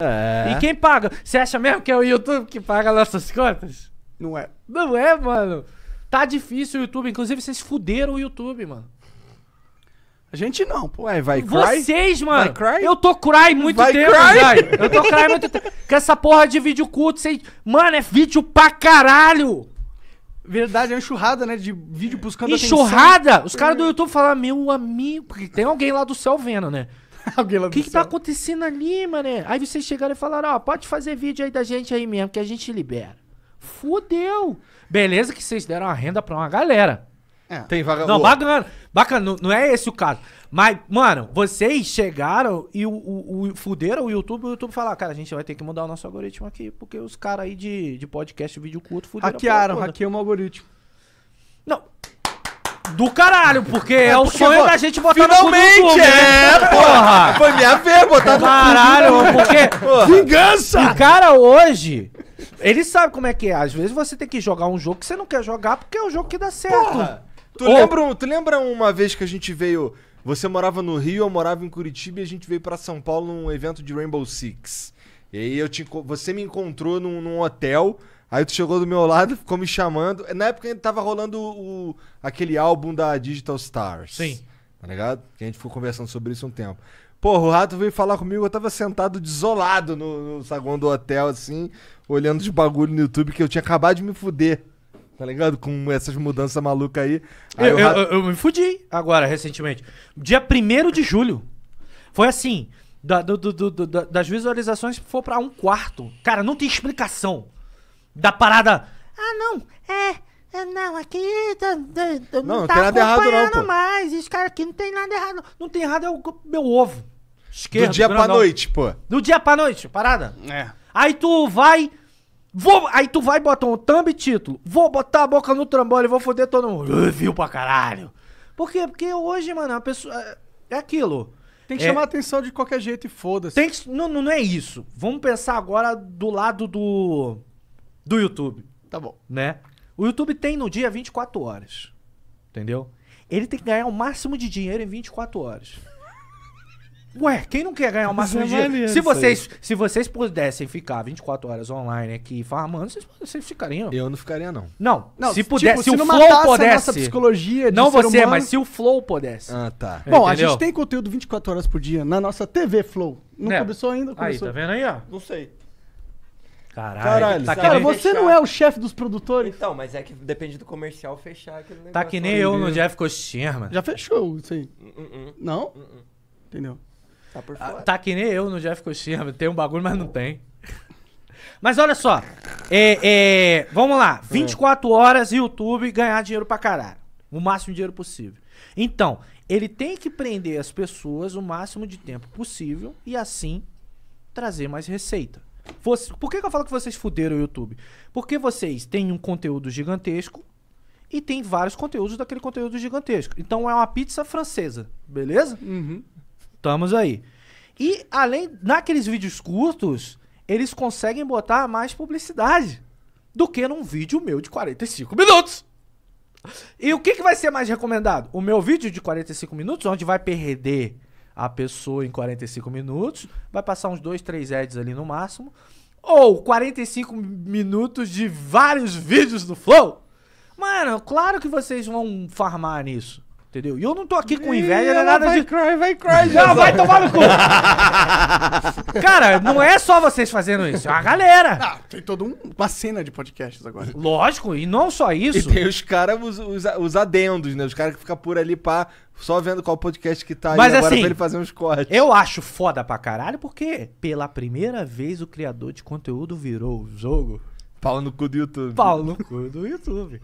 É. E quem paga? Você acha mesmo que é o YouTube que paga nossas contas? Não é. Não é, mano. Tá difícil o YouTube. Inclusive, vocês fuderam o YouTube, mano. A gente não, pô. Ué, vai cry? Vocês, mano. Vai cry? Eu tô cry muito vai tempo, cry? Eu tô cry muito tempo. Com essa porra de vídeo curto, Mano, é vídeo pra caralho. Verdade, é uma enxurrada, né? De vídeo buscando enxurrada? atenção. Enxurrada? Os caras do YouTube falam, ah, meu amigo... Porque tem alguém lá do céu vendo, né? Alguém lá O que, que tá acontecendo ali, mané? Aí vocês chegaram e falaram, ó, oh, pode fazer vídeo aí da gente aí mesmo, que a gente libera. Fudeu! Beleza que vocês deram uma renda pra uma galera. É. Tem vaga Não, boa. bacana. Bacana, não, não, é esse o caso. Mas, mano, vocês chegaram e o, o, o fuderam o YouTube, o YouTube falar, ah, cara, a gente vai ter que mudar o nosso algoritmo aqui, porque os caras aí de, de podcast, vídeo curto, fuderam. Hackearam, hackearam o algoritmo. Não, do caralho, porque é, é porque o sonho da gente botar Finalmente, no Finalmente, né? é, porra. Foi minha vez botar no Caralho, né? porque. Vingança! O cara hoje. Ele sabe como é que é. Às vezes você tem que jogar um jogo que você não quer jogar porque é o um jogo que dá certo. Porra, tu, lembra, tu lembra uma vez que a gente veio. Você morava no Rio, eu morava em Curitiba e a gente veio para São Paulo num evento de Rainbow Six. E aí eu te, você me encontrou num, num hotel. Aí tu chegou do meu lado, ficou me chamando. Na época ainda tava rolando o, aquele álbum da Digital Stars. Sim. Tá ligado? Que a gente ficou conversando sobre isso um tempo. Porra, o rato veio falar comigo, eu tava sentado desolado no, no saguão do hotel, assim, olhando os bagulho no YouTube que eu tinha acabado de me fuder. Tá ligado? Com essas mudanças malucas aí. aí eu, rato... eu, eu, me fudi agora, recentemente. Dia 1 de julho. Foi assim: da, do, do, do, das visualizações foi para um quarto. Cara, não tem explicação da parada. Ah, não, é. é não, aqui tá, tá, tá não, não tá tem nada errado não, pô. mais. Esse cara aqui não tem nada errado. Não, não tem errado é o meu ovo. Esquerdo, Do dia grandão. pra noite, pô. Do dia pra noite, parada. É. Aí tu vai. Vou, aí tu vai botar um thumb título. Vou botar a boca no trambolho e vou foder todo mundo. Viu pra caralho. Por quê? Porque hoje, mano, a pessoa. É, é aquilo. Tem que é, chamar a atenção de qualquer jeito e foda-se. Tem que, não, não é isso. Vamos pensar agora do lado do. Do YouTube. Tá bom. Né? O YouTube tem no dia 24 horas. Entendeu? Ele tem que ganhar o máximo de dinheiro em 24 horas. Ué, quem não quer ganhar o máximo de é dinheiro? Se vocês, se vocês pudessem ficar 24 horas online aqui farmando, vocês, vocês ficariam? Eu não ficaria, não. Não, não se pudesse, tipo, se, se o Flow pudesse. Nossa psicologia de não você, humano... mas se o Flow pudesse. Ah, tá. Bom, Entendeu? a gente tem conteúdo 24 horas por dia na nossa TV Flow. Não é. começou ainda? Começou. Aí, tá vendo aí, ó? Não sei. Caralho, Caralho tá cara, você tá não é o chefe dos produtores? Então, mas é que depende do comercial fechar aquele negócio. Tá que nem eu no Jeff Costier, mano. Já fechou, isso aí. Uh -uh. Não? Uh Entendeu? Tá por ah, fora. Tá que nem eu no Jeff Koshima. Tem um bagulho, mas não tem. Mas olha só. É, é, vamos lá. 24 é. horas, YouTube, ganhar dinheiro pra caralho. O máximo de dinheiro possível. Então, ele tem que prender as pessoas o máximo de tempo possível e assim trazer mais receita. Você, por que, que eu falo que vocês fuderam o YouTube? Porque vocês têm um conteúdo gigantesco e tem vários conteúdos daquele conteúdo gigantesco. Então é uma pizza francesa, beleza? Uhum. Estamos aí. E além, naqueles vídeos curtos, eles conseguem botar mais publicidade do que num vídeo meu de 45 minutos. E o que, que vai ser mais recomendado? O meu vídeo de 45 minutos, onde vai perder a pessoa em 45 minutos, vai passar uns 2, 3 ads ali no máximo, ou 45 minutos de vários vídeos do Flow? Mano, claro que vocês vão farmar nisso. Entendeu? E eu não tô aqui com inveja, não é nada vai de. Cry, vai cry, já vai tomar no cu! Cara, não é só vocês fazendo isso, é uma galera. Ah, tem toda um- uma cena de podcasts agora. Lógico, e não só isso. E tem os caras, os, os, os adendos, né? Os caras que ficam por ali, pá, só vendo qual podcast que tá Mas aí agora assim, pra ele fazer uns cortes. Eu acho foda pra caralho, porque pela primeira vez o criador de conteúdo virou o jogo. Pau no cu do YouTube. Pau no cu do YouTube.